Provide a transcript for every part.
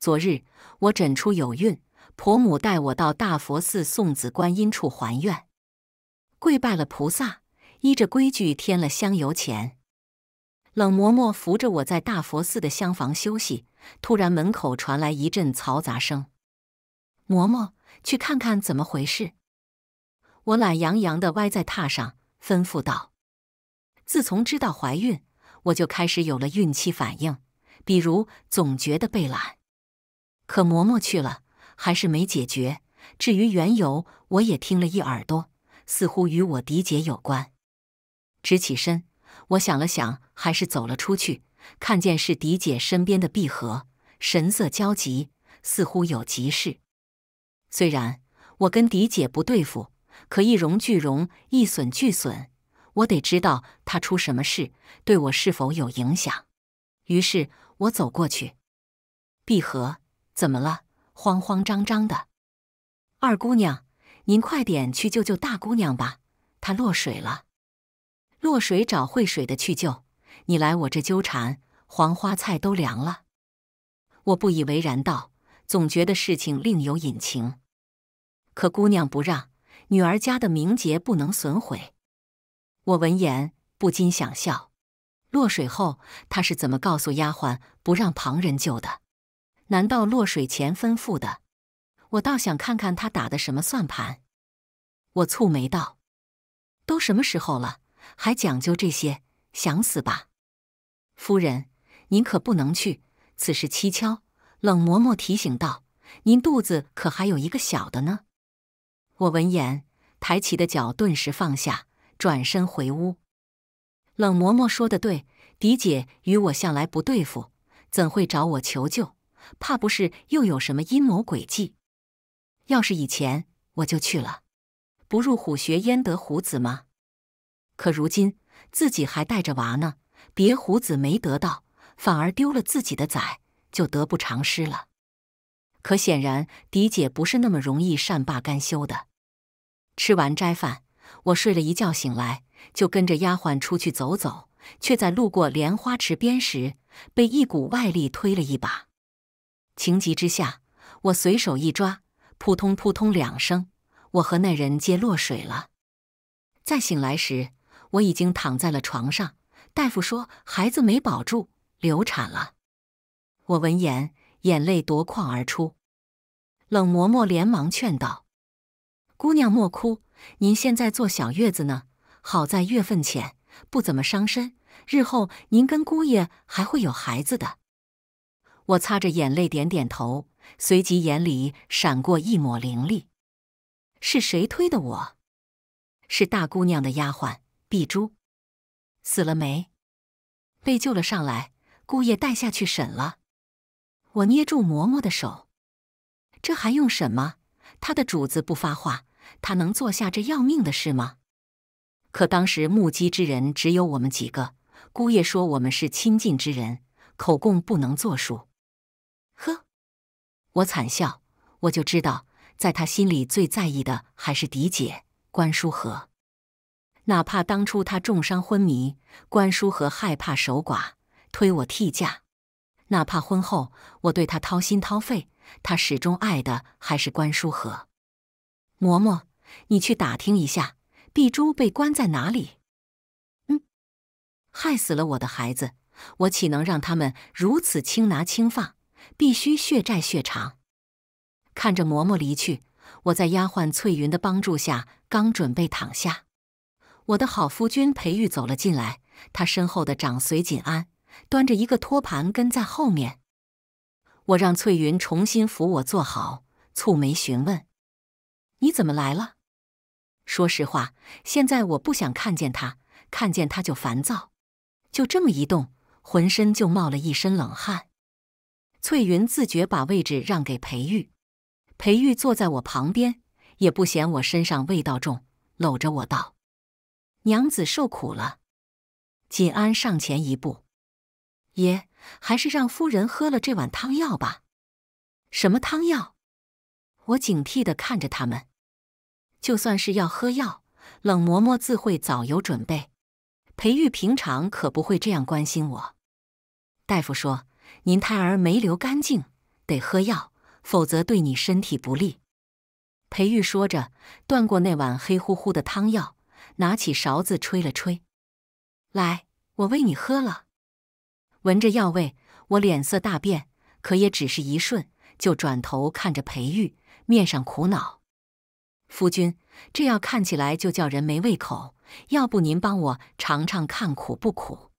昨日我诊出有孕，婆母带我到大佛寺送子观音处还愿，跪拜了菩萨，依着规矩添了香油钱。冷嬷嬷扶着我在大佛寺的厢房休息，突然门口传来一阵嘈杂声。嬷嬷，去看看怎么回事？我懒洋洋的歪在榻上，吩咐道：“自从知道怀孕，我就开始有了孕期反应，比如总觉得被懒。”可嬷嬷去了，还是没解决。至于缘由，我也听了一耳朵，似乎与我嫡姐有关。直起身，我想了想，还是走了出去。看见是嫡姐身边的碧荷，神色焦急，似乎有急事。虽然我跟嫡姐不对付，可一荣俱荣，一损俱损，我得知道她出什么事，对我是否有影响。于是我走过去，碧荷。怎么了？慌慌张张的，二姑娘，您快点去救救大姑娘吧，她落水了。落水找会水的去救，你来我这纠缠，黄花菜都凉了。我不以为然道，总觉得事情另有隐情。可姑娘不让，女儿家的名节不能损毁。我闻言不禁想笑，落水后她是怎么告诉丫鬟不让旁人救的？难道落水前吩咐的？我倒想看看他打的什么算盘。我蹙眉道：“都什么时候了，还讲究这些？想死吧！”夫人，您可不能去，此事蹊跷。”冷嬷嬷提醒道：“您肚子可还有一个小的呢。”我闻言，抬起的脚顿时放下，转身回屋。冷嬷嬷说的对，嫡姐与我向来不对付，怎会找我求救？怕不是又有什么阴谋诡计？要是以前我就去了，不入虎穴焉得虎子吗？可如今自己还带着娃呢，别虎子没得到，反而丢了自己的崽，就得不偿失了。可显然嫡姐不是那么容易善罢甘休的。吃完斋饭，我睡了一觉醒来，就跟着丫鬟出去走走，却在路过莲花池边时，被一股外力推了一把。情急之下，我随手一抓，扑通扑通两声，我和那人皆落水了。再醒来时，我已经躺在了床上。大夫说孩子没保住，流产了。我闻言，眼泪夺眶而出。冷嬷嬷连忙劝道：“姑娘莫哭，您现在坐小月子呢，好在月份浅，不怎么伤身。日后您跟姑爷还会有孩子的。”我擦着眼泪点点头，随即眼里闪过一抹凌厉：“是谁推的我？是大姑娘的丫鬟碧珠，死了没？被救了上来，姑爷带下去审了。”我捏住嬷嬷的手：“这还用什么？她的主子不发话，她能做下这要命的事吗？可当时目击之人只有我们几个，姑爷说我们是亲近之人，口供不能作数。”我惨笑，我就知道，在他心里最在意的还是嫡姐关淑和。哪怕当初他重伤昏迷，关淑和害怕守寡，推我替嫁；哪怕婚后我对他掏心掏肺，他始终爱的还是关淑和。嬷嬷，你去打听一下，碧珠被关在哪里？嗯，害死了我的孩子，我岂能让他们如此轻拿轻放？必须血债血偿。看着嬷嬷离去，我在丫鬟翠云的帮助下刚准备躺下，我的好夫君裴玉走了进来，他身后的长随锦安端着一个托盘跟在后面。我让翠云重新扶我坐好，蹙眉询问：“你怎么来了？”说实话，现在我不想看见他，看见他就烦躁。就这么一动，浑身就冒了一身冷汗。翠云自觉把位置让给裴玉，裴玉坐在我旁边，也不嫌我身上味道重，搂着我道：“娘子受苦了。”锦安上前一步：“爷，还是让夫人喝了这碗汤药吧。”“什么汤药？”我警惕地看着他们。就算是要喝药，冷嬷嬷自会早有准备。裴玉平常可不会这样关心我。大夫说。您胎儿没流干净，得喝药，否则对你身体不利。裴玉说着，端过那碗黑乎乎的汤药，拿起勺子吹了吹，来，我喂你喝了。闻着药味，我脸色大变，可也只是一瞬，就转头看着裴玉，面上苦恼。夫君，这药看起来就叫人没胃口，要不您帮我尝尝看，苦不苦？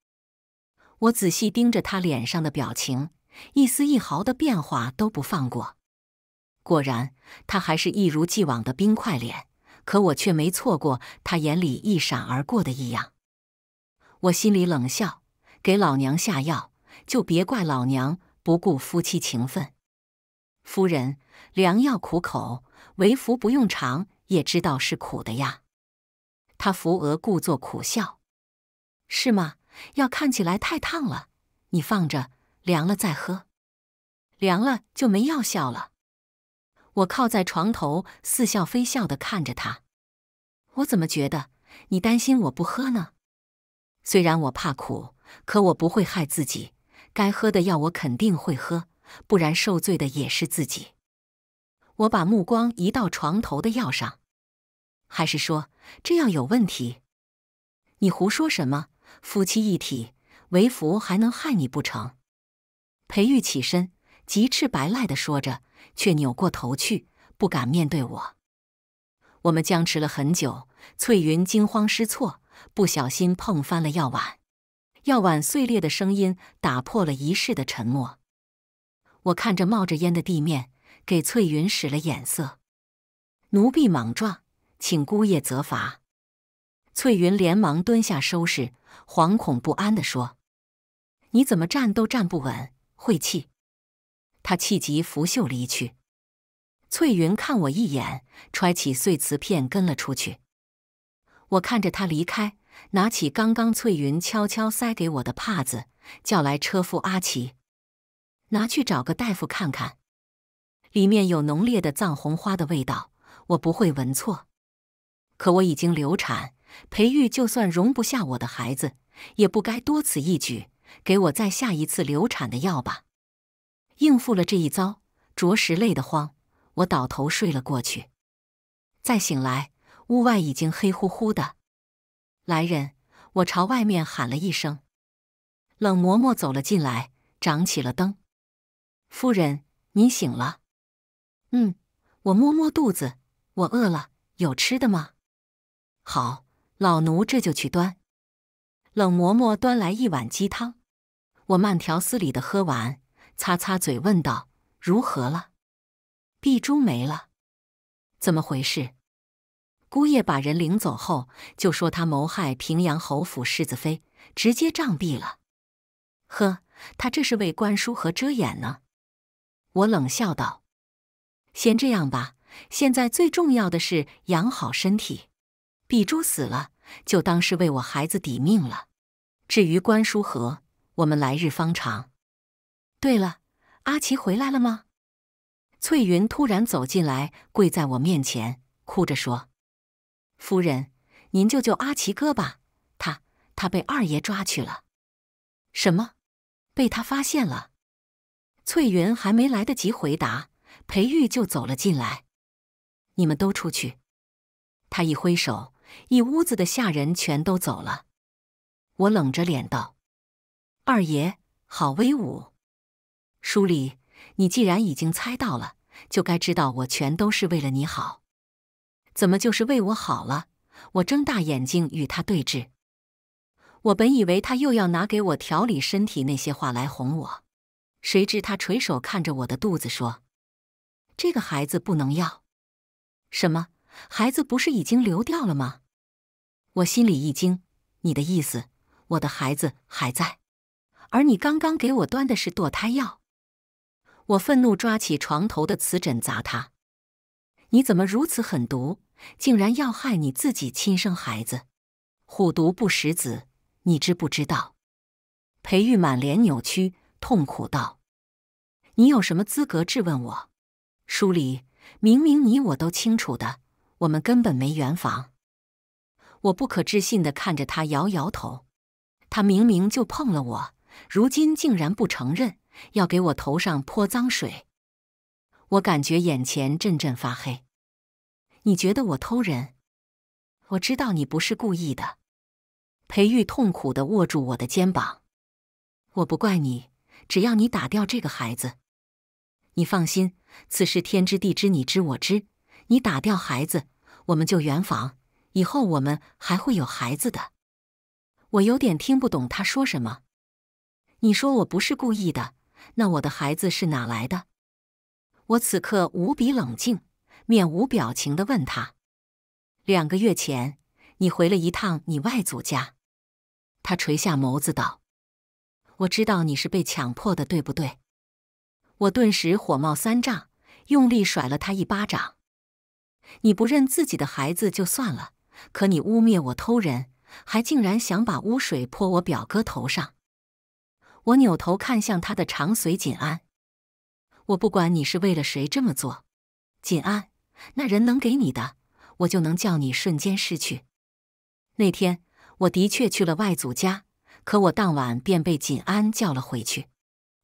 我仔细盯着他脸上的表情，一丝一毫的变化都不放过。果然，他还是一如既往的冰块脸，可我却没错过他眼里一闪而过的异样。我心里冷笑：给老娘下药，就别怪老娘不顾夫妻情分。夫人，良药苦口，为福不用尝也知道是苦的呀。他扶额，故作苦笑：“是吗？”要看起来太烫了，你放着，凉了再喝，凉了就没药效了。我靠在床头，似笑非笑的看着他。我怎么觉得你担心我不喝呢？虽然我怕苦，可我不会害自己。该喝的药我肯定会喝，不然受罪的也是自己。我把目光移到床头的药上，还是说这药有问题？你胡说什么？夫妻一体，为福还能害你不成？裴玉起身，急赤白赖地说着，却扭过头去，不敢面对我。我们僵持了很久，翠云惊慌失措，不小心碰翻了药碗，药碗碎裂的声音打破了一世的沉默。我看着冒着烟的地面，给翠云使了眼色：“奴婢莽撞，请姑爷责罚。”翠云连忙蹲下收拾，惶恐不安的说：“你怎么站都站不稳，晦气！”他气急拂袖离去。翠云看我一眼，揣起碎瓷片跟了出去。我看着他离开，拿起刚刚翠云悄悄塞给我的帕子，叫来车夫阿奇，拿去找个大夫看看。里面有浓烈的藏红花的味道，我不会闻错。可我已经流产。裴玉就算容不下我的孩子，也不该多此一举，给我再下一次流产的药吧。应付了这一遭，着实累得慌，我倒头睡了过去。再醒来，屋外已经黑乎乎的。来人，我朝外面喊了一声。冷嬷嬷走了进来，掌起了灯。夫人，您醒了。嗯，我摸摸肚子，我饿了，有吃的吗？好。老奴这就去端。冷嬷嬷端来一碗鸡汤，我慢条斯理的喝完，擦擦嘴，问道：“如何了？”碧珠没了，怎么回事？姑爷把人领走后，就说他谋害平阳侯府世子妃，直接杖毙了。呵，他这是为官叔和遮掩呢。我冷笑道：“先这样吧，现在最重要的是养好身体。”碧珠死了，就当是为我孩子抵命了。至于关书和，我们来日方长。对了，阿奇回来了吗？翠云突然走进来，跪在我面前，哭着说：“夫人，您救救阿奇哥吧，他他被二爷抓去了。”什么？被他发现了？翠云还没来得及回答，裴玉就走了进来。你们都出去。他一挥手。一屋子的下人全都走了，我冷着脸道：“二爷好威武。”书里，你既然已经猜到了，就该知道我全都是为了你好。怎么就是为我好了？我睁大眼睛与他对峙。我本以为他又要拿给我调理身体那些话来哄我，谁知他垂手看着我的肚子说：“这个孩子不能要。”什么？孩子不是已经流掉了吗？我心里一惊，你的意思，我的孩子还在，而你刚刚给我端的是堕胎药。我愤怒抓起床头的瓷枕砸他，你怎么如此狠毒，竟然要害你自己亲生孩子？虎毒不食子，你知不知道？裴玉满脸扭曲，痛苦道：“你有什么资格质问我？书里明明你我都清楚的，我们根本没圆房。”我不可置信地看着他，摇摇头。他明明就碰了我，如今竟然不承认，要给我头上泼脏水。我感觉眼前阵阵发黑。你觉得我偷人？我知道你不是故意的。裴玉痛苦地握住我的肩膀。我不怪你，只要你打掉这个孩子。你放心，此事天知地知，你知我知。你打掉孩子，我们就圆房。以后我们还会有孩子的。我有点听不懂他说什么。你说我不是故意的，那我的孩子是哪来的？我此刻无比冷静，面无表情的问他：“两个月前，你回了一趟你外祖家。”他垂下眸子道：“我知道你是被强迫的，对不对？”我顿时火冒三丈，用力甩了他一巴掌。你不认自己的孩子就算了。可你污蔑我偷人，还竟然想把污水泼我表哥头上！我扭头看向他的长随锦安，我不管你是为了谁这么做，锦安，那人能给你的，我就能叫你瞬间失去。那天我的确去了外祖家，可我当晚便被锦安叫了回去，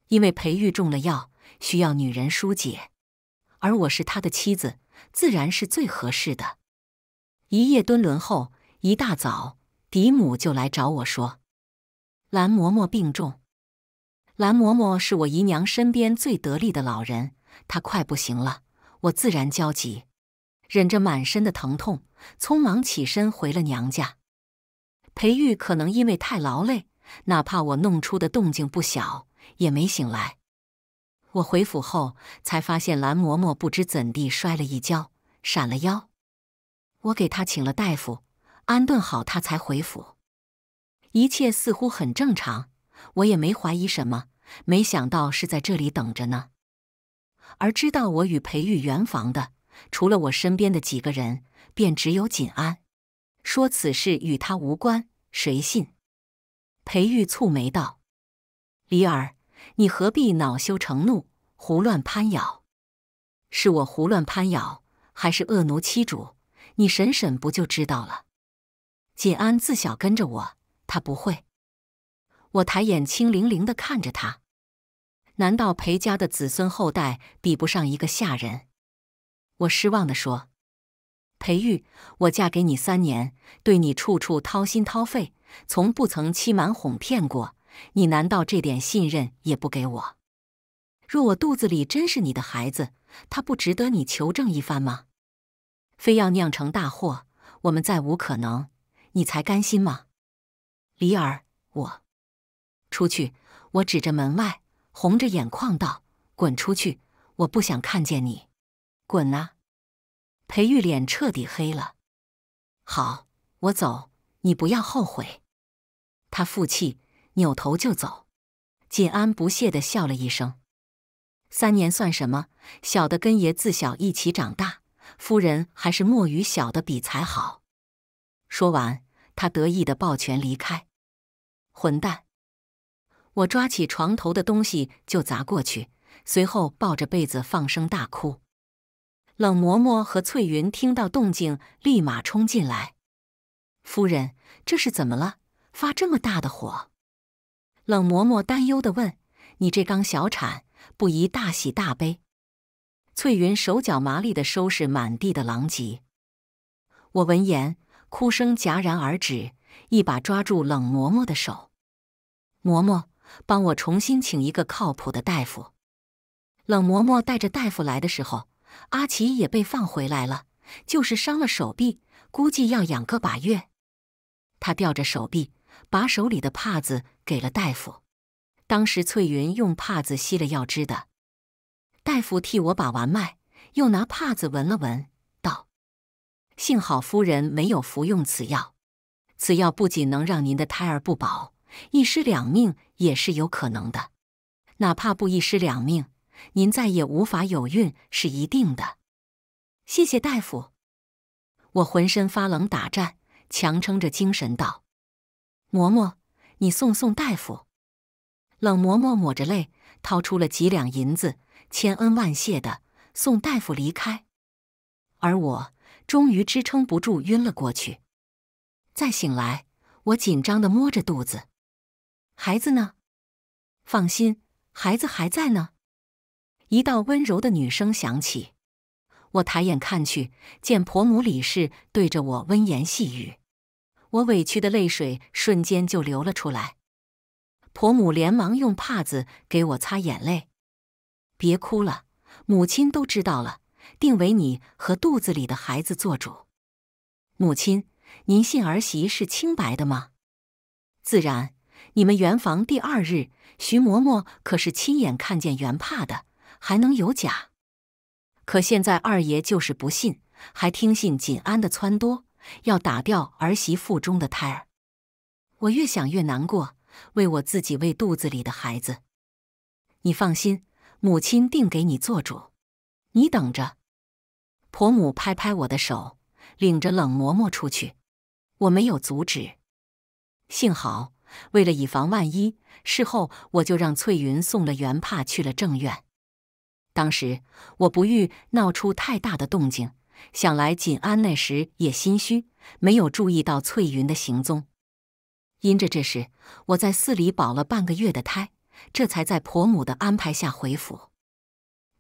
因为裴玉中了药，需要女人疏解，而我是他的妻子，自然是最合适的。一夜蹲轮后，一大早，嫡母就来找我说：“蓝嬷嬷病重。蓝嬷嬷是我姨娘身边最得力的老人，她快不行了，我自然焦急，忍着满身的疼痛，匆忙起身回了娘家。裴玉可能因为太劳累，哪怕我弄出的动静不小，也没醒来。我回府后，才发现蓝嬷嬷不知怎地摔了一跤，闪了腰。”我给他请了大夫，安顿好他才回府。一切似乎很正常，我也没怀疑什么。没想到是在这里等着呢。而知道我与裴玉圆房的，除了我身边的几个人，便只有锦安。说此事与他无关，谁信？裴玉蹙眉道：“梨儿，你何必恼羞成怒，胡乱攀咬？是我胡乱攀咬，还是恶奴欺主？”你审审不就知道了？锦安自小跟着我，他不会。我抬眼清凌凌的看着他，难道裴家的子孙后代比不上一个下人？我失望的说：“裴玉，我嫁给你三年，对你处处掏心掏肺，从不曾欺瞒哄骗过你。难道这点信任也不给我？若我肚子里真是你的孩子，他不值得你求证一番吗？”非要酿成大祸，我们再无可能，你才甘心吗？李尔，我出去。我指着门外，红着眼眶道：“滚出去！我不想看见你，滚啊！”裴玉脸彻底黑了。好，我走，你不要后悔。他负气，扭头就走。锦安不屑的笑了一声：“三年算什么？小的跟爷自小一起长大。”夫人还是墨鱼小的比才好。说完，他得意的抱拳离开。混蛋！我抓起床头的东西就砸过去，随后抱着被子放声大哭。冷嬷嬷和翠云听到动静，立马冲进来。夫人，这是怎么了？发这么大的火？冷嬷嬷担忧的问：“你这刚小产，不宜大喜大悲。”翠云手脚麻利的收拾满地的狼藉。我闻言，哭声戛然而止，一把抓住冷嬷嬷的手：“嬷嬷，帮我重新请一个靠谱的大夫。”冷嬷嬷带着大夫来的时候，阿奇也被放回来了，就是伤了手臂，估计要养个把月。他吊着手臂，把手里的帕子给了大夫。当时翠云用帕子吸了药汁的。大夫替我把完脉，又拿帕子闻了闻，道：“幸好夫人没有服用此药，此药不仅能让您的胎儿不保，一尸两命也是有可能的。哪怕不一尸两命，您再也无法有孕是一定的。”谢谢大夫。我浑身发冷打颤，强撑着精神道：“嬷嬷，你送送大夫。”冷嬷嬷抹着泪，掏出了几两银子。千恩万谢的送大夫离开，而我终于支撑不住晕了过去。再醒来，我紧张的摸着肚子，孩子呢？放心，孩子还在呢。一道温柔的女声响起，我抬眼看去，见婆母李氏对着我温言细语。我委屈的泪水瞬间就流了出来，婆母连忙用帕子给我擦眼泪。别哭了，母亲都知道了，定为你和肚子里的孩子做主。母亲，您信儿媳是清白的吗？自然，你们圆房第二日，徐嬷嬷可是亲眼看见圆帕的，还能有假？可现在二爷就是不信，还听信锦安的撺掇，要打掉儿媳腹中的胎儿。我越想越难过，为我自己，为肚子里的孩子。你放心。母亲定给你做主，你等着。婆母拍拍我的手，领着冷嬷嬷出去。我没有阻止，幸好为了以防万一，事后我就让翠云送了袁帕去了正院。当时我不欲闹出太大的动静，想来锦安那时也心虚，没有注意到翠云的行踪。因着这事，我在寺里保了半个月的胎。这才在婆母的安排下回府。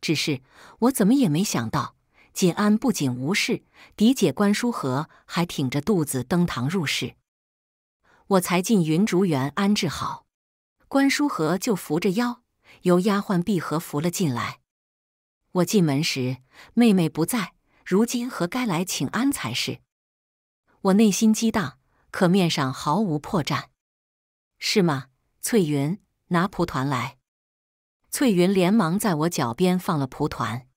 只是我怎么也没想到，锦安不仅无事，嫡姐关淑和还挺着肚子登堂入室。我才进云竹园安置好，关淑和就扶着腰，由丫鬟碧荷扶了进来。我进门时，妹妹不在，如今何该来请安才是？我内心激荡，可面上毫无破绽，是吗，翠云？拿蒲团来，翠云连忙在我脚边放了蒲团。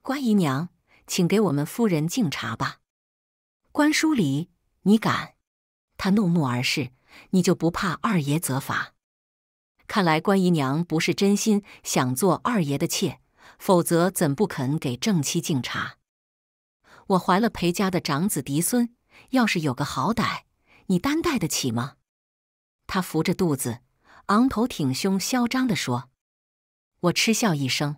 关姨娘，请给我们夫人敬茶吧。关淑礼，你敢？他怒目而视，你就不怕二爷责罚？看来关姨娘不是真心想做二爷的妾，否则怎不肯给正妻敬茶？我怀了裴家的长子嫡孙，要是有个好歹，你担待得起吗？他扶着肚子。昂头挺胸，嚣张的说：“我嗤笑一声，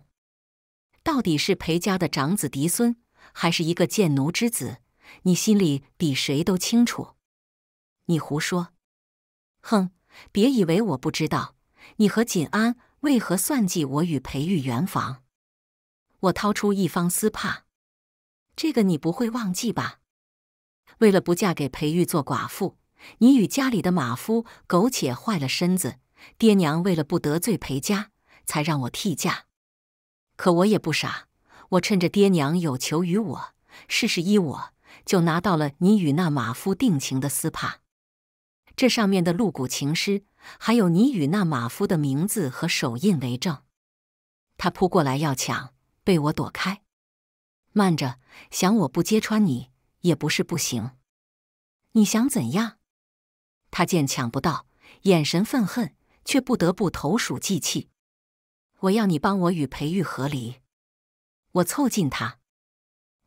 到底是裴家的长子嫡孙，还是一个贱奴之子？你心里比谁都清楚。你胡说！哼，别以为我不知道，你和锦安为何算计我与裴玉圆房？我掏出一方丝帕，这个你不会忘记吧？为了不嫁给裴玉做寡妇，你与家里的马夫苟且，坏了身子。”爹娘为了不得罪裴家，才让我替嫁。可我也不傻，我趁着爹娘有求于我，事事依我，就拿到了你与那马夫定情的丝帕。这上面的露骨情诗，还有你与那马夫的名字和手印为证。他扑过来要抢，被我躲开。慢着，想我不揭穿你也不是不行。你想怎样？他见抢不到，眼神愤恨。却不得不投鼠忌器。我要你帮我与裴玉和离。我凑近他，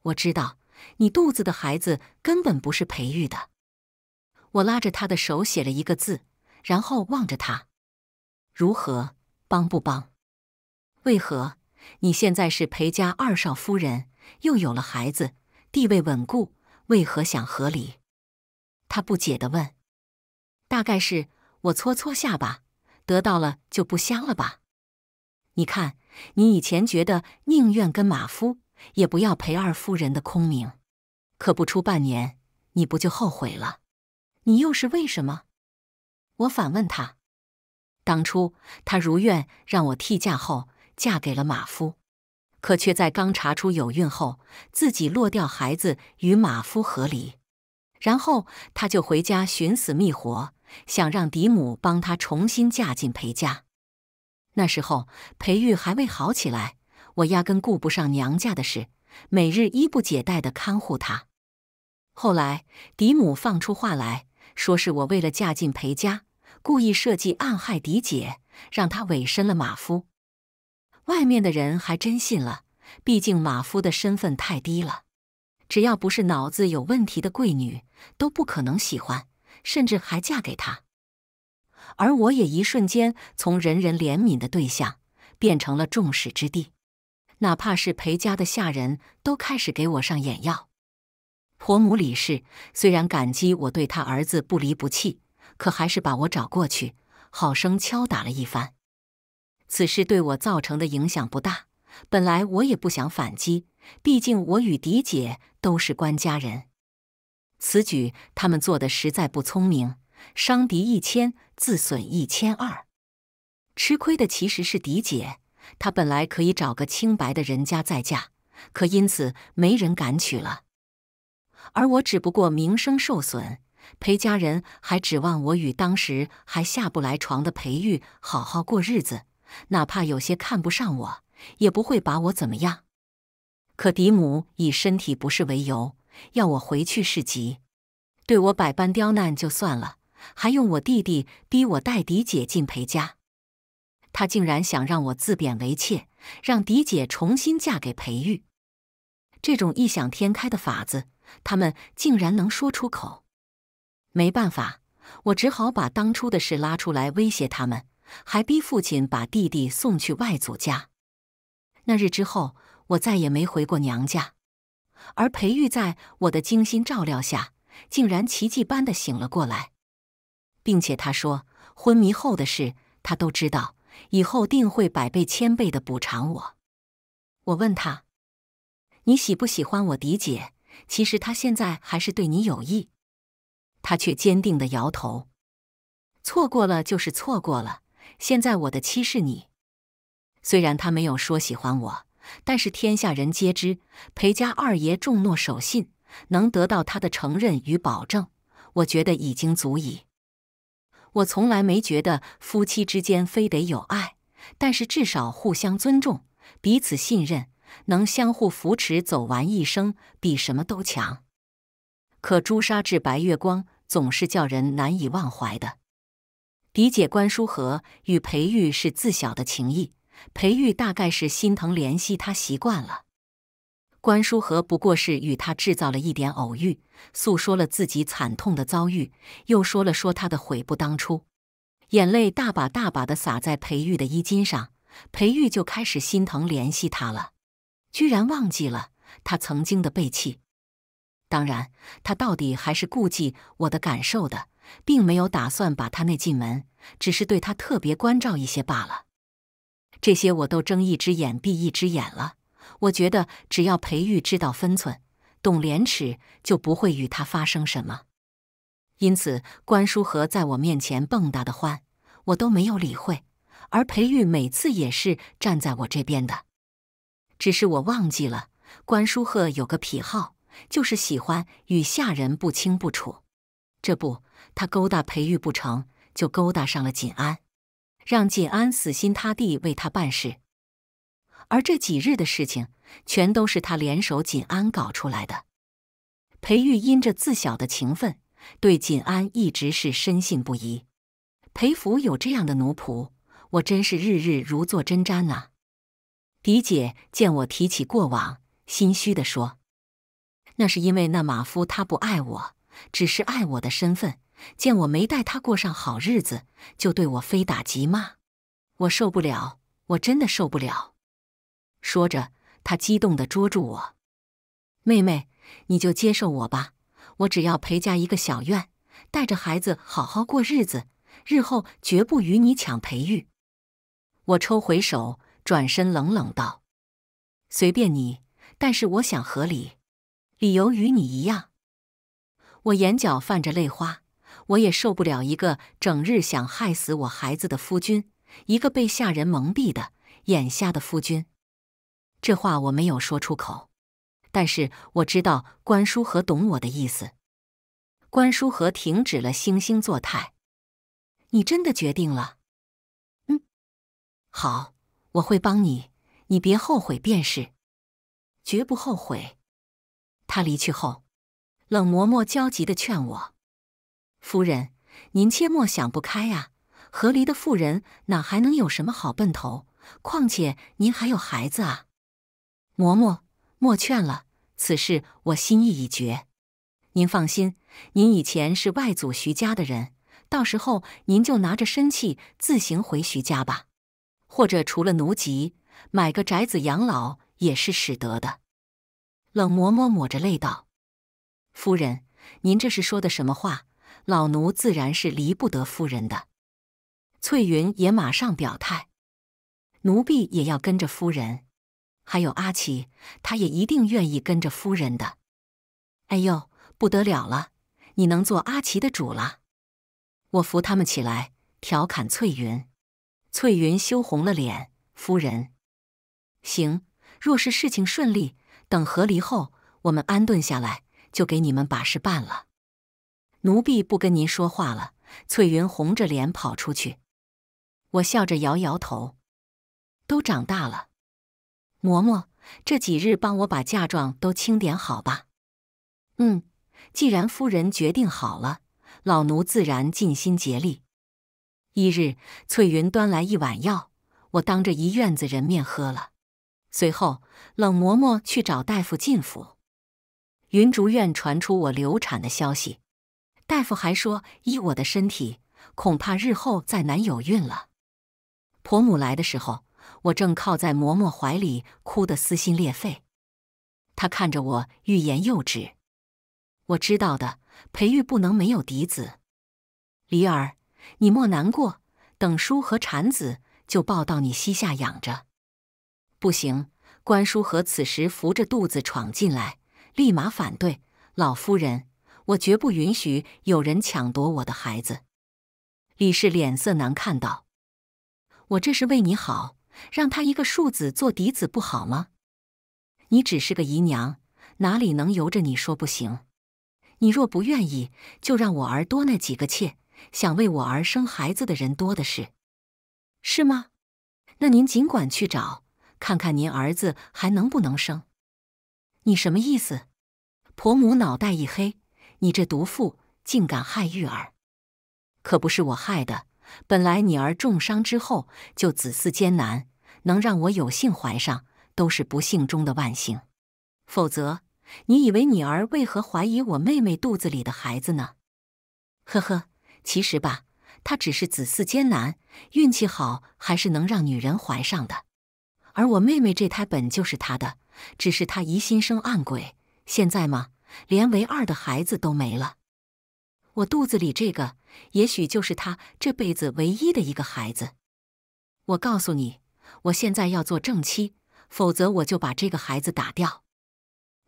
我知道你肚子的孩子根本不是裴玉的。我拉着他的手，写了一个字，然后望着他：如何？帮不帮？为何？你现在是裴家二少夫人，又有了孩子，地位稳固，为何想和离？他不解的问。大概是我搓搓下巴。得到了就不香了吧？你看，你以前觉得宁愿跟马夫也不要陪二夫人的空名，可不出半年，你不就后悔了？你又是为什么？我反问他：当初他如愿让我替嫁后嫁给了马夫，可却在刚查出有孕后自己落掉孩子，与马夫和离，然后他就回家寻死觅活。想让嫡母帮她重新嫁进裴家。那时候裴玉还未好起来，我压根顾不上娘家的事，每日衣不解带的看护她。后来嫡母放出话来，说是我为了嫁进裴家，故意设计暗害嫡姐，让她委身了马夫。外面的人还真信了，毕竟马夫的身份太低了，只要不是脑子有问题的贵女，都不可能喜欢。甚至还嫁给他，而我也一瞬间从人人怜悯的对象变成了众矢之的，哪怕是裴家的下人都开始给我上眼药。婆母李氏虽然感激我对他儿子不离不弃，可还是把我找过去，好生敲打了一番。此事对我造成的影响不大，本来我也不想反击，毕竟我与嫡姐都是官家人。此举他们做的实在不聪明，伤敌一千，自损一千二。吃亏的其实是狄姐，她本来可以找个清白的人家再嫁，可因此没人敢娶了。而我只不过名声受损，裴家人还指望我与当时还下不来床的裴玉好好过日子，哪怕有些看不上我，也不会把我怎么样。可嫡母以身体不适为由。要我回去是急，对我百般刁难就算了，还用我弟弟逼我带嫡姐进裴家。他竟然想让我自贬为妾，让嫡姐重新嫁给裴玉。这种异想天开的法子，他们竟然能说出口。没办法，我只好把当初的事拉出来威胁他们，还逼父亲把弟弟送去外祖家。那日之后，我再也没回过娘家。而培育在我的精心照料下，竟然奇迹般的醒了过来，并且他说，昏迷后的事他都知道，以后定会百倍千倍的补偿我。我问他：“你喜不喜欢我嫡姐？”其实他现在还是对你有意。他却坚定的摇头：“错过了就是错过了，现在我的妻是你。”虽然他没有说喜欢我。但是天下人皆知，裴家二爷重诺守信，能得到他的承认与保证，我觉得已经足矣。我从来没觉得夫妻之间非得有爱，但是至少互相尊重、彼此信任，能相互扶持走完一生，比什么都强。可朱砂痣、白月光，总是叫人难以忘怀的。嫡姐关淑和与裴玉是自小的情谊。裴玉大概是心疼怜惜他习惯了，关书和不过是与他制造了一点偶遇，诉说了自己惨痛的遭遇，又说了说他的悔不当初，眼泪大把大把的洒在裴玉的衣襟上，裴玉就开始心疼怜惜他了，居然忘记了他曾经的背弃。当然，他到底还是顾忌我的感受的，并没有打算把他那进门，只是对他特别关照一些罢了。这些我都睁一只眼闭一只眼了。我觉得只要裴玉知道分寸、懂廉耻，就不会与他发生什么。因此，关书和在我面前蹦跶的欢，我都没有理会。而裴玉每次也是站在我这边的。只是我忘记了，关书鹤有个癖好，就是喜欢与下人不清不楚。这不，他勾搭裴玉不成就勾搭上了锦安。让锦安死心塌地为他办事，而这几日的事情，全都是他联手锦安搞出来的。裴玉因着自小的情分，对锦安一直是深信不疑。裴府有这样的奴仆，我真是日日如坐针毡呐。狄姐见我提起过往，心虚的说：“那是因为那马夫他不爱我，只是爱我的身份。”见我没带他过上好日子，就对我非打即骂，我受不了，我真的受不了。说着，他激动的捉住我：“妹妹，你就接受我吧，我只要陪嫁一个小院，带着孩子好好过日子，日后绝不与你抢裴玉。”我抽回手，转身冷冷道：“随便你，但是我想合理，理由与你一样。”我眼角泛着泪花。我也受不了一个整日想害死我孩子的夫君，一个被下人蒙蔽的眼瞎的夫君。这话我没有说出口，但是我知道关叔和懂我的意思。关叔和停止了惺惺作态。你真的决定了？嗯，好，我会帮你，你别后悔便是，绝不后悔。他离去后，冷嬷嬷焦急的劝我。夫人，您切莫想不开啊！和离的妇人哪还能有什么好奔头？况且您还有孩子啊！嬷嬷，莫劝了，此事我心意已决。您放心，您以前是外祖徐家的人，到时候您就拿着身契自行回徐家吧。或者除了奴籍，买个宅子养老也是使得的。冷嬷嬷抹着泪道：“夫人，您这是说的什么话？”老奴自然是离不得夫人的。翠云也马上表态，奴婢也要跟着夫人。还有阿奇，他也一定愿意跟着夫人的。哎呦，不得了了！你能做阿奇的主了？我扶他们起来，调侃翠云。翠云羞红了脸。夫人，行。若是事情顺利，等和离后，我们安顿下来，就给你们把事办了。奴婢不跟您说话了。翠云红着脸跑出去。我笑着摇摇头，都长大了。嬷嬷，这几日帮我把嫁妆都清点好吧。嗯，既然夫人决定好了，老奴自然尽心竭力。一日，翠云端来一碗药，我当着一院子人面喝了。随后，冷嬷嬷去找大夫进府。云竹院传出我流产的消息。大夫还说，依我的身体，恐怕日后再难有孕了。婆母来的时候，我正靠在嬷嬷怀里，哭得撕心裂肺。她看着我，欲言又止。我知道的，裴玉不能没有嫡子。梨儿，你莫难过，等叔和产子，就抱到你膝下养着。不行，关叔和此时扶着肚子闯进来，立马反对。老夫人。我绝不允许有人抢夺我的孩子！李氏脸色难看道：“我这是为你好，让他一个庶子做嫡子不好吗？你只是个姨娘，哪里能由着你说不行？你若不愿意，就让我儿多纳几个妾，想为我儿生孩子的人多的是，是吗？那您尽管去找，看看您儿子还能不能生？你什么意思？”婆母脑袋一黑。你这毒妇，竟敢害玉儿！可不是我害的。本来女儿重伤之后，就子嗣艰难，能让我有幸怀上，都是不幸中的万幸。否则，你以为女儿为何怀疑我妹妹肚子里的孩子呢？呵呵，其实吧，她只是子嗣艰难，运气好，还是能让女人怀上的。而我妹妹这胎本就是她的，只是她疑心生暗鬼。现在吗？连唯二的孩子都没了，我肚子里这个也许就是他这辈子唯一的一个孩子。我告诉你，我现在要做正妻，否则我就把这个孩子打掉。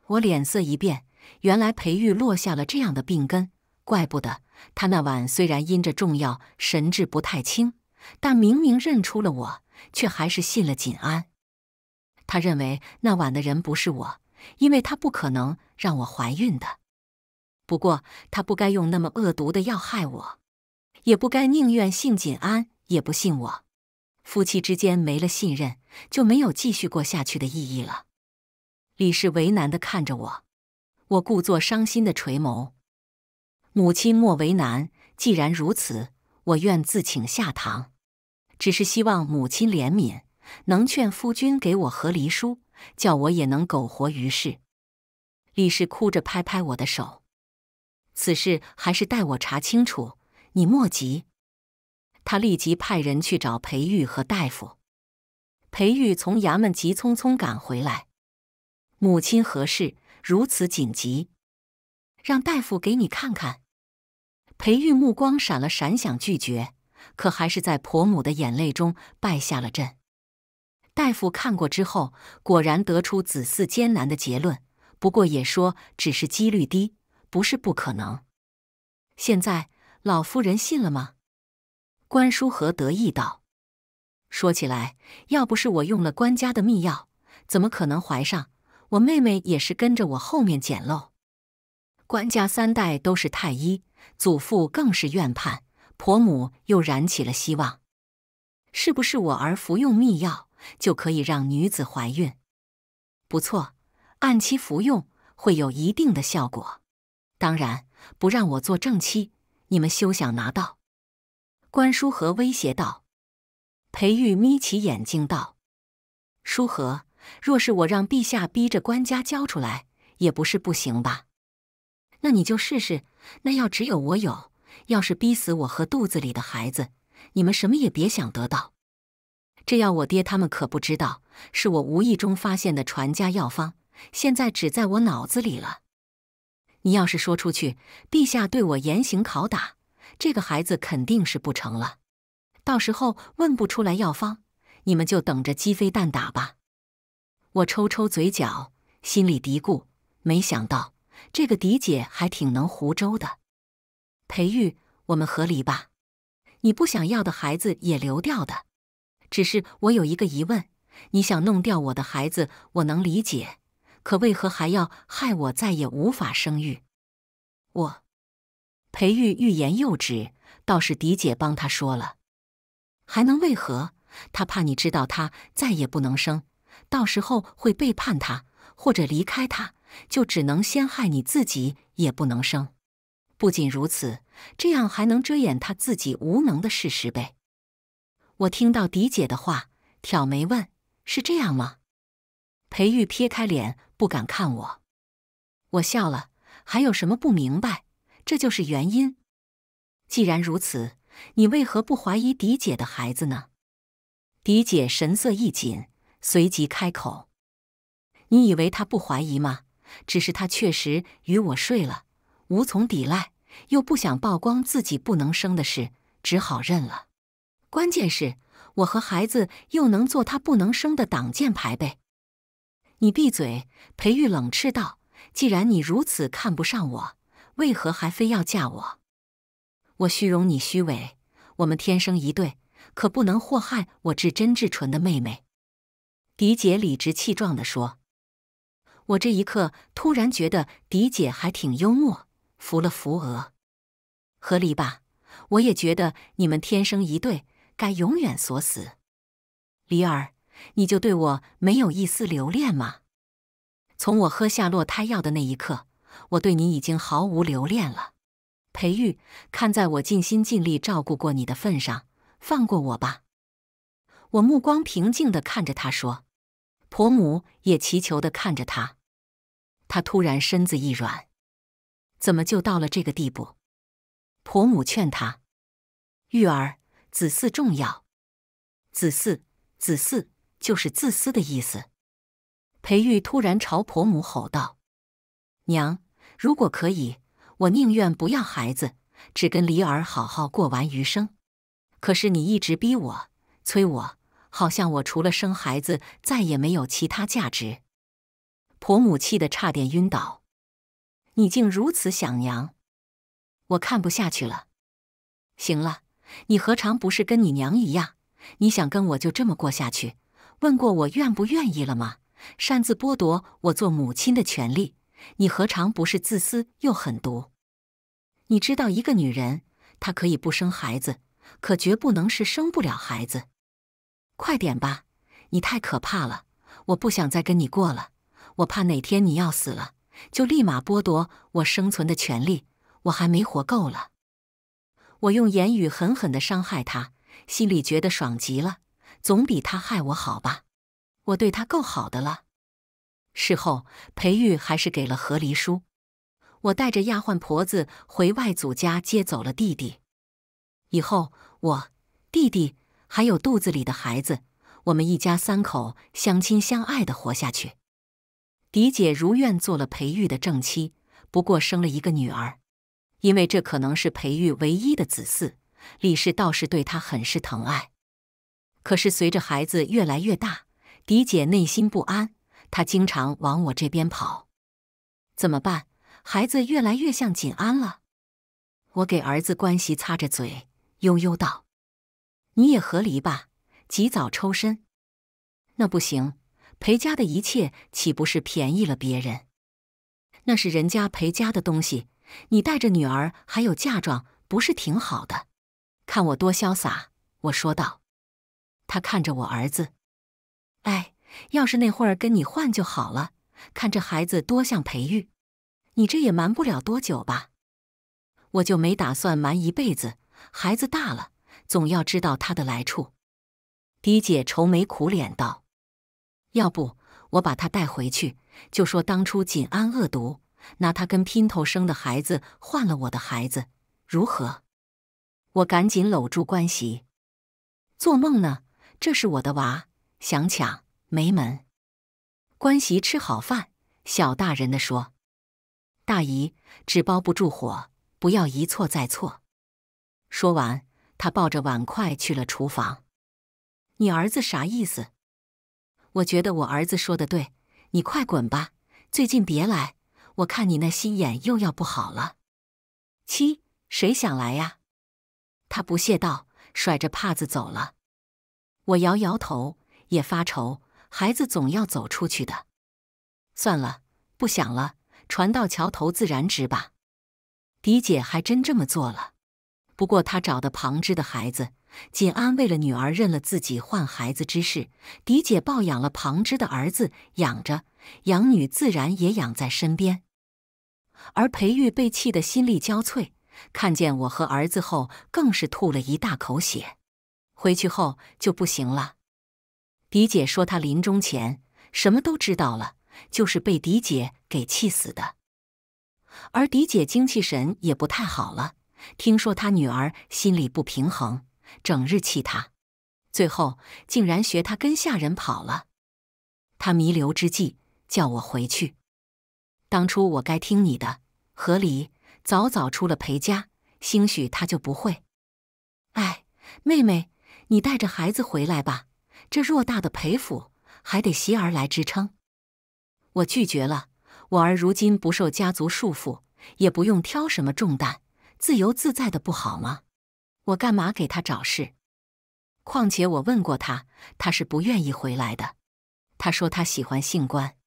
我脸色一变，原来裴玉落下了这样的病根，怪不得他那晚虽然因着重要神志不太清，但明明认出了我，却还是信了锦安。他认为那晚的人不是我。因为他不可能让我怀孕的，不过他不该用那么恶毒的药害我，也不该宁愿信锦安也不信我。夫妻之间没了信任，就没有继续过下去的意义了。李氏为难的看着我，我故作伤心的垂眸。母亲莫为难，既然如此，我愿自请下堂，只是希望母亲怜悯。能劝夫君给我和离书，叫我也能苟活于世。李氏哭着拍拍我的手，此事还是待我查清楚，你莫急。他立即派人去找裴玉和大夫。裴玉从衙门急匆匆赶回来，母亲何事如此紧急？让大夫给你看看。裴玉目光闪了闪，想拒绝，可还是在婆母的眼泪中败下了阵。大夫看过之后，果然得出子嗣艰难的结论。不过也说只是几率低，不是不可能。现在老夫人信了吗？关书和得意道：“说起来，要不是我用了官家的秘药，怎么可能怀上？我妹妹也是跟着我后面捡漏。官家三代都是太医，祖父更是院判，婆母又燃起了希望。是不是我儿服用秘药？”就可以让女子怀孕，不错，按期服用会有一定的效果。当然，不让我做正妻，你们休想拿到。关书和威胁道。裴玉眯起眼睛道：“书和，若是我让陛下逼着官家交出来，也不是不行吧？那你就试试。那药只有我有，要是逼死我和肚子里的孩子，你们什么也别想得到。”这药我爹他们可不知道，是我无意中发现的传家药方，现在只在我脑子里了。你要是说出去，陛下对我严刑拷打，这个孩子肯定是不成了。到时候问不出来药方，你们就等着鸡飞蛋打吧。我抽抽嘴角，心里嘀咕：没想到这个嫡姐还挺能胡诌的。裴玉，我们和离吧，你不想要的孩子也流掉的。只是我有一个疑问：你想弄掉我的孩子，我能理解，可为何还要害我再也无法生育？我裴玉欲言又止，倒是嫡姐帮他说了：“还能为何？他怕你知道他再也不能生，到时候会背叛他或者离开他，就只能先害你自己也不能生。不仅如此，这样还能遮掩他自己无能的事实呗。”我听到嫡姐的话，挑眉问：“是这样吗？”裴玉撇开脸，不敢看我。我笑了：“还有什么不明白？这就是原因。既然如此，你为何不怀疑嫡姐的孩子呢？”嫡姐神色一紧，随即开口：“你以为他不怀疑吗？只是他确实与我睡了，无从抵赖，又不想曝光自己不能生的事，只好认了。”关键是，我和孩子又能做他不能生的挡箭牌呗？你闭嘴！裴玉冷斥道：“既然你如此看不上我，为何还非要嫁我？我虚荣，你虚伪，我们天生一对，可不能祸害我至真至纯的妹妹。”嫡姐理直气壮地说：“我这一刻突然觉得嫡姐还挺幽默。”扶了扶额，合理吧？我也觉得你们天生一对。该永远锁死，离儿，你就对我没有一丝留恋吗？从我喝下落胎药的那一刻，我对你已经毫无留恋了。裴玉，看在我尽心尽力照顾过你的份上，放过我吧。我目光平静的看着他说，婆母也祈求的看着他。他突然身子一软，怎么就到了这个地步？婆母劝他，玉儿。子嗣重要，子嗣子嗣就是自私的意思。裴玉突然朝婆母吼道：“娘，如果可以，我宁愿不要孩子，只跟李儿好好过完余生。可是你一直逼我、催我，好像我除了生孩子，再也没有其他价值。”婆母气得差点晕倒：“你竟如此想娘？我看不下去了！行了。”你何尝不是跟你娘一样？你想跟我就这么过下去？问过我愿不愿意了吗？擅自剥夺我做母亲的权利，你何尝不是自私又狠毒？你知道，一个女人，她可以不生孩子，可绝不能是生不了孩子。快点吧，你太可怕了！我不想再跟你过了，我怕哪天你要死了，就立马剥夺我生存的权利。我还没活够了。我用言语狠狠地伤害他，心里觉得爽极了，总比他害我好吧。我对他够好的了。事后，裴玉还是给了和离书。我带着丫鬟婆子回外祖家接走了弟弟。以后，我、弟弟还有肚子里的孩子，我们一家三口相亲相爱的活下去。狄姐如愿做了裴玉的正妻，不过生了一个女儿。因为这可能是裴玉唯一的子嗣，李氏倒是对他很是疼爱。可是随着孩子越来越大，狄姐内心不安，她经常往我这边跑。怎么办？孩子越来越像锦安了。我给儿子关系擦着嘴，悠悠道：“你也和离吧，及早抽身。”那不行，裴家的一切岂不是便宜了别人？那是人家裴家的东西。你带着女儿还有嫁妆，不是挺好的？看我多潇洒！我说道。他看着我儿子，哎，要是那会儿跟你换就好了。看这孩子多像裴玉，你这也瞒不了多久吧？我就没打算瞒一辈子，孩子大了，总要知道他的来处。嫡姐愁眉苦脸道：“要不我把他带回去，就说当初锦安恶毒。”拿他跟姘头生的孩子换了我的孩子，如何？我赶紧搂住关喜。做梦呢？这是我的娃，想抢没门！关喜吃好饭，小大人的说：“大姨，纸包不住火，不要一错再错。”说完，他抱着碗筷去了厨房。你儿子啥意思？我觉得我儿子说的对，你快滚吧，最近别来。我看你那心眼又要不好了。七，谁想来呀？他不屑道，甩着帕子走了。我摇摇头，也发愁，孩子总要走出去的。算了，不想了，船到桥头自然直吧。狄姐还真这么做了。不过她找的庞支的孩子，锦安为了女儿认了自己换孩子之事，狄姐抱养了庞支的儿子，养着养女，自然也养在身边。而裴玉被气得心力交瘁，看见我和儿子后，更是吐了一大口血。回去后就不行了。嫡姐说，她临终前什么都知道了，就是被嫡姐给气死的。而嫡姐精气神也不太好了，听说她女儿心里不平衡，整日气她，最后竟然学她跟下人跑了。她弥留之际叫我回去。当初我该听你的，何离早早出了裴家，兴许他就不会。哎，妹妹，你带着孩子回来吧，这偌大的裴府还得袭儿来支撑。我拒绝了，我儿如今不受家族束缚，也不用挑什么重担，自由自在的不好吗？我干嘛给他找事？况且我问过他，他是不愿意回来的。他说他喜欢姓官。